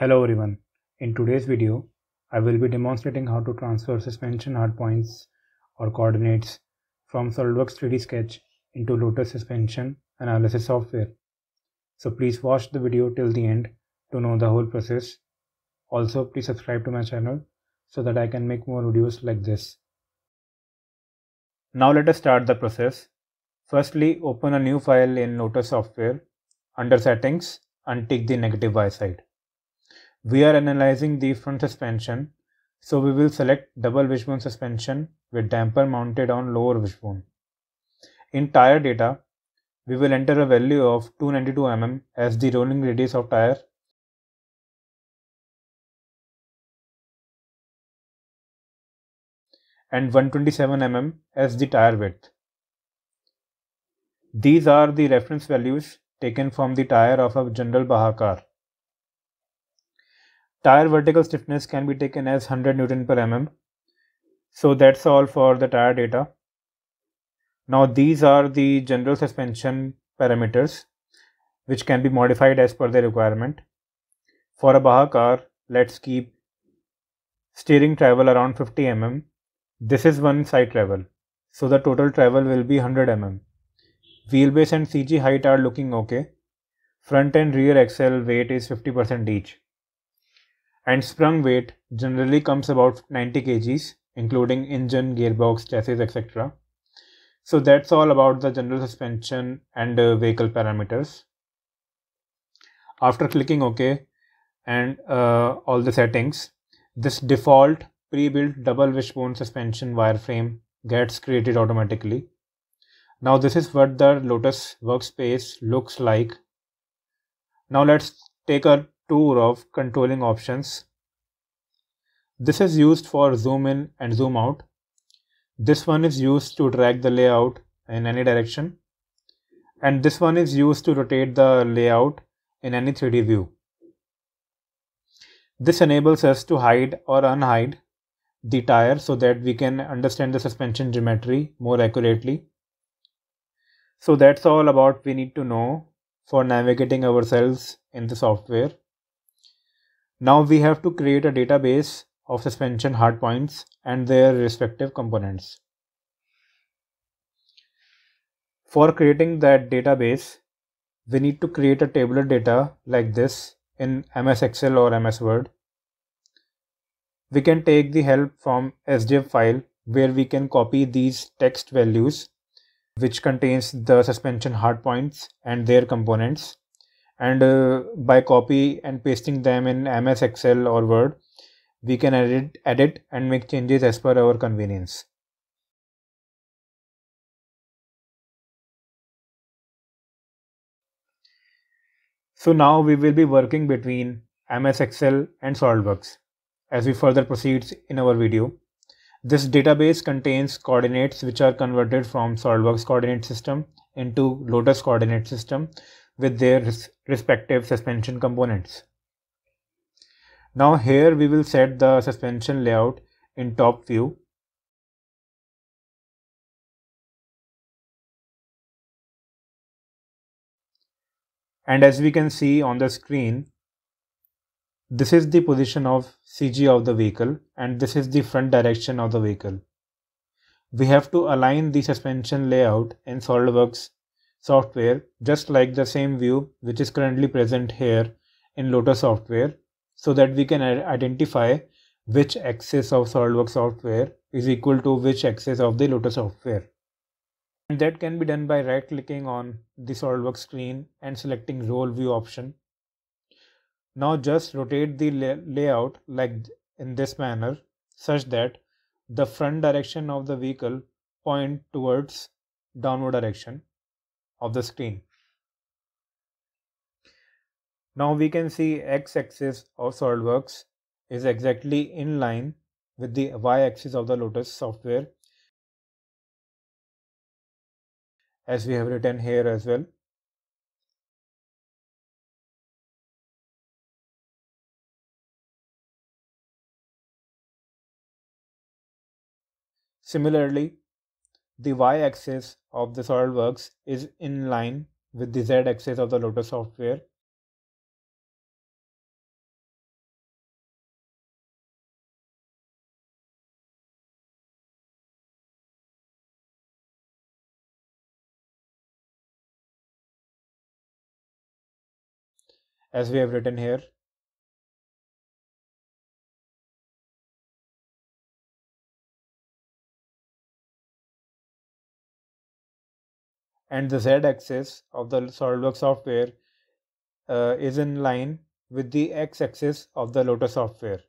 Hello everyone. In today's video, I will be demonstrating how to transfer suspension hard points or coordinates from SOLIDWORKS 3D Sketch into Lotus Suspension Analysis software. So please watch the video till the end to know the whole process. Also, please subscribe to my channel so that I can make more videos like this. Now let us start the process. Firstly, open a new file in Lotus software. Under settings, untick the negative Y side we are analyzing the front suspension so we will select double wishbone suspension with damper mounted on lower wishbone. In tire data, we will enter a value of 292 mm as the rolling radius of tire. and 127 mm as the tire width. These are the reference values taken from the tire of a general bahakar car. Tire vertical stiffness can be taken as 100 Newton per mm. So that's all for the tire data. Now these are the general suspension parameters which can be modified as per the requirement. For a Baja car, let's keep steering travel around 50 mm. This is one side travel. So the total travel will be 100 mm. Wheelbase and CG height are looking okay. Front and rear axle weight is 50% each and sprung weight generally comes about 90 kgs including engine, gearbox, chassis etc. So that's all about the general suspension and uh, vehicle parameters. After clicking OK and uh, all the settings, this default pre-built double wishbone suspension wireframe gets created automatically. Now this is what the Lotus workspace looks like. Now let's take a tour of controlling options. This is used for zoom in and zoom out. This one is used to drag the layout in any direction. And this one is used to rotate the layout in any 3D view. This enables us to hide or unhide the tire so that we can understand the suspension geometry more accurately. So that's all about we need to know for navigating ourselves in the software. Now we have to create a database of suspension hard points and their respective components. For creating that database, we need to create a tabular data like this in MS Excel or MS Word. We can take the help from SDF file where we can copy these text values which contains the suspension hard points and their components and uh, by copy and pasting them in MS Excel or Word, we can edit, edit and make changes as per our convenience. So now we will be working between MS Excel and SOLIDWORKS as we further proceed in our video. This database contains coordinates which are converted from SOLIDWORKS coordinate system into Lotus coordinate system with their res respective suspension components. Now here we will set the suspension layout in top view. And as we can see on the screen, this is the position of CG of the vehicle and this is the front direction of the vehicle. We have to align the suspension layout in SOLIDWORKS software just like the same view which is currently present here in Lotus software so that we can identify which axis of SOLIDWORKS software is equal to which axis of the Lotus software. And that can be done by right clicking on the SOLIDWORKS screen and selecting role view option. Now just rotate the lay layout like in this manner such that the front direction of the vehicle point towards downward direction of the screen. Now we can see x-axis of SOLIDWORKS is exactly in line with the y-axis of the Lotus software as we have written here as well. Similarly, the y-axis of the SOLIDWORKS is in line with the z-axis of the Lotus software. as we have written here and the z axis of the SOLIDWORKS software uh, is in line with the x axis of the Lotus software.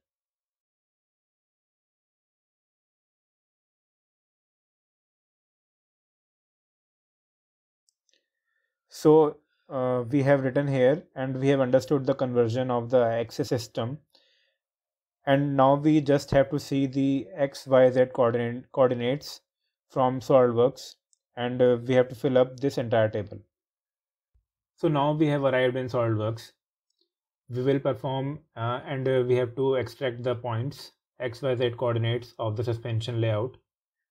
So uh, we have written here and we have understood the conversion of the x system and now we just have to see the x y z coordinate coordinates from SOLIDWORKS and uh, we have to fill up this entire table. So now we have arrived in SOLIDWORKS. We will perform uh, and uh, we have to extract the points XYZ coordinates of the suspension layout.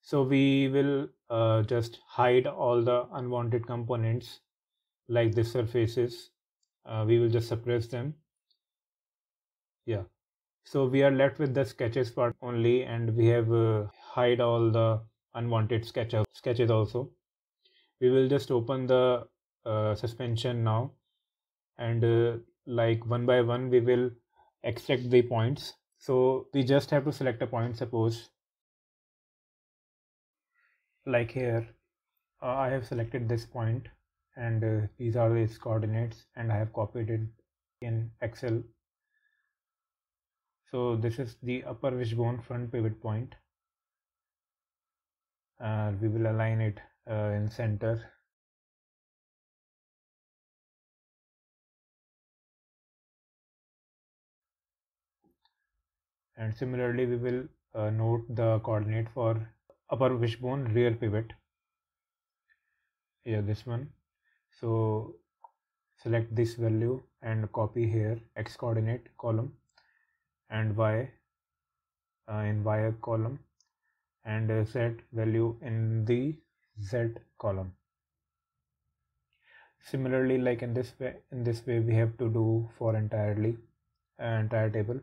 So we will uh, just hide all the unwanted components like the surfaces. Uh, we will just suppress them. Yeah. So we are left with the sketches part only and we have uh, hide all the unwanted sketch sketches also we will just open the uh, suspension now and uh, like one by one we will extract the points so we just have to select a point suppose like here uh, i have selected this point and uh, these are its coordinates and i have copied it in excel so this is the upper wishbone front pivot point we will align it uh, in center and similarly we will uh, note the coordinate for upper wishbone rear pivot here this one so select this value and copy here x coordinate column and y uh, in y column and z value in the z column similarly like in this way in this way we have to do for entirely uh, entire table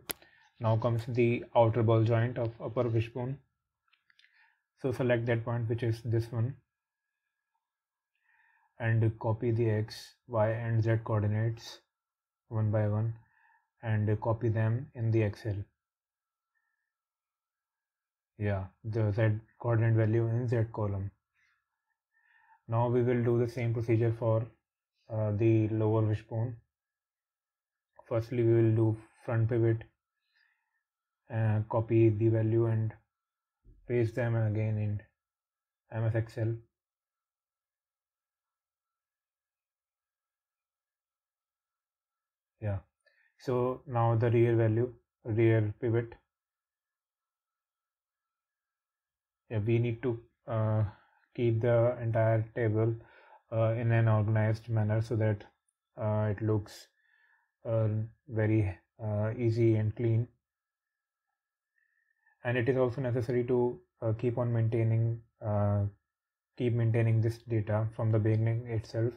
now comes the outer ball joint of upper wishbone so select that point which is this one and copy the x y and z coordinates one by one and copy them in the excel yeah the z coordinate value in z column now we will do the same procedure for uh, the lower wishbone firstly we will do front pivot uh, copy the value and paste them again in MS Excel yeah so now the rear value rear pivot we need to uh, keep the entire table uh, in an organized manner so that uh, it looks uh, very uh, easy and clean and it is also necessary to uh, keep on maintaining keep maintaining this data from the beginning itself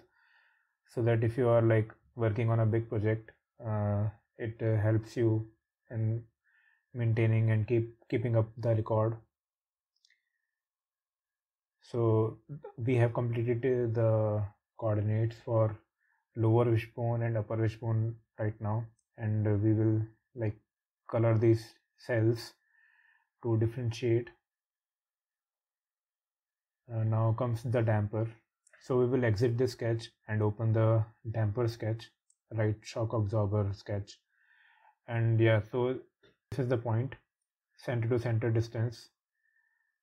so that if you are like working on a big project it helps you in maintaining and keep keeping up the record so we have completed uh, the coordinates for lower wishbone and upper wishbone right now and we will like color these cells to differentiate uh, now comes the damper so we will exit this sketch and open the damper sketch right shock absorber sketch and yeah so this is the point center to center distance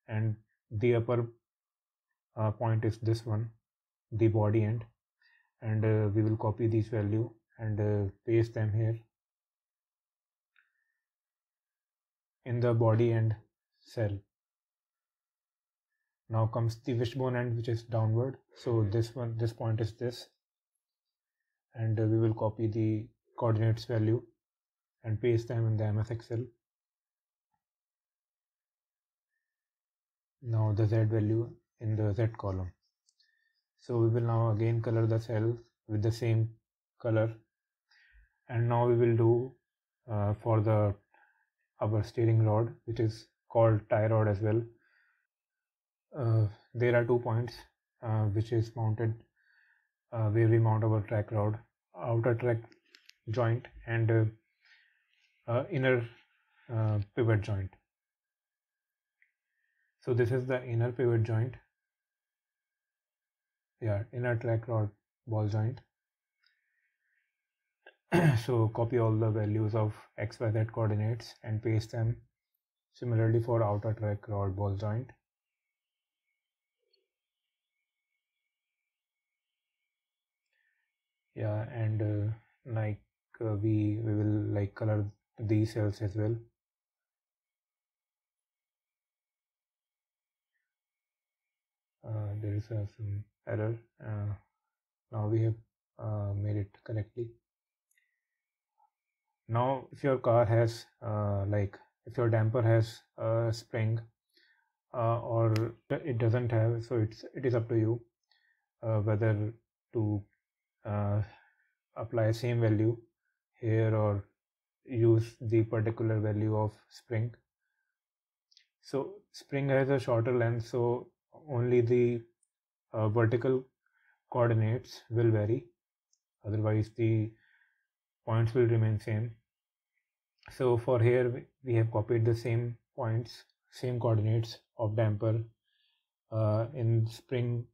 and the upper uh, point is this one the body end and uh, we will copy this value and uh, paste them here in the body end cell now comes the wishbone end which is downward so this one this point is this and uh, we will copy the coordinates value and paste them in the MS Excel. Now the Z value in the Z column. So we will now again color the cells with the same color and now we will do uh, for the our steering rod which is called tie rod as well. Uh, there are two points uh, which is mounted uh, where we mount our track rod outer track joint and uh, uh, inner pivot joint. So this is the inner pivot joint yeah inner track rod ball joint so copy all the values of xyz coordinates and paste them similarly for outer track rod ball joint yeah and uh, like uh, we we will like color these cells as well Uh, there is uh, some error uh, now we have made it correctly now if your car has like if your damper has a spring uh, or it doesn't have so it's it is up to you uh, whether to uh, apply same value here or use the particular value of spring so spring has a shorter length so only the uh, vertical coordinates will vary otherwise the points will remain same so for here we have copied the same points same coordinates of damper uh, in spring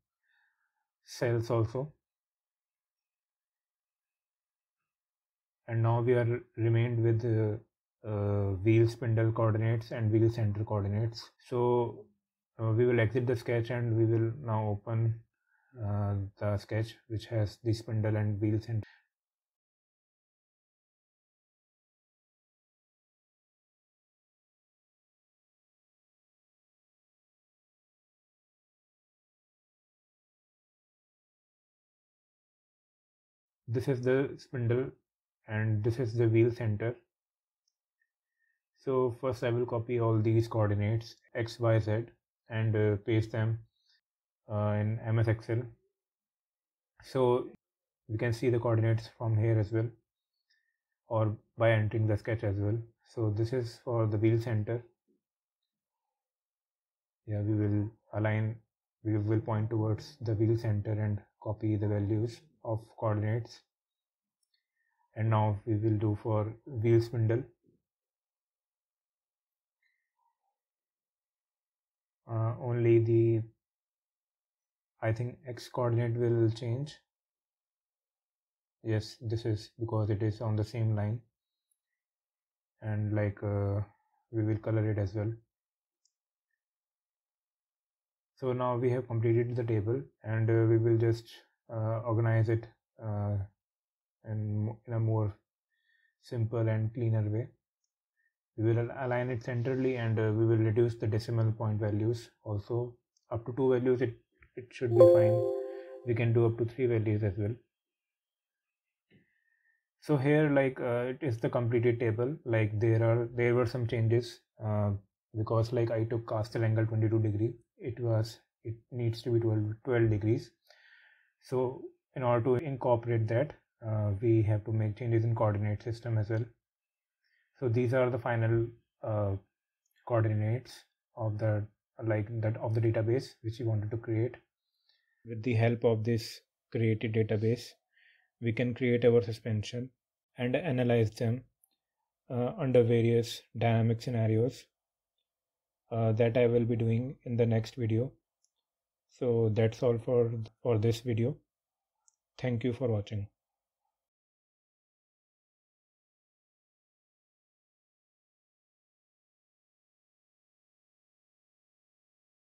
cells also and now we are remained with uh, uh, wheel spindle coordinates and wheel center coordinates so uh, we will exit the sketch and we will now open uh, the sketch which has the spindle and wheels and this is the spindle and this is the wheel center so first i will copy all these coordinates x y z and uh, paste them uh, in MS Excel. So we can see the coordinates from here as well or by entering the sketch as well. So this is for the wheel center. Yeah, we will align, we will point towards the wheel center and copy the values of coordinates. And now we will do for wheel spindle. uh, only the I think x coordinate will change yes this is because it is on the same line and like uh, we will color it as well so now we have completed the table and uh, we will just uh, organize it uh, in, in a more simple and cleaner way we will align it centrally and uh, we will reduce the decimal point values also up to two values it it should be fine we can do up to three values as well so here like uh, it is the completed table like there are there were some changes uh, because like i took castle angle 22 degree it was it needs to be 12, 12 degrees so in order to incorporate that uh, we have to make changes in coordinate system as well so these are the final uh, coordinates of the like that of the database which we wanted to create with the help of this created database we can create our suspension and analyze them uh, under various dynamic scenarios uh, that I will be doing in the next video. So that's all for, for this video. Thank you for watching.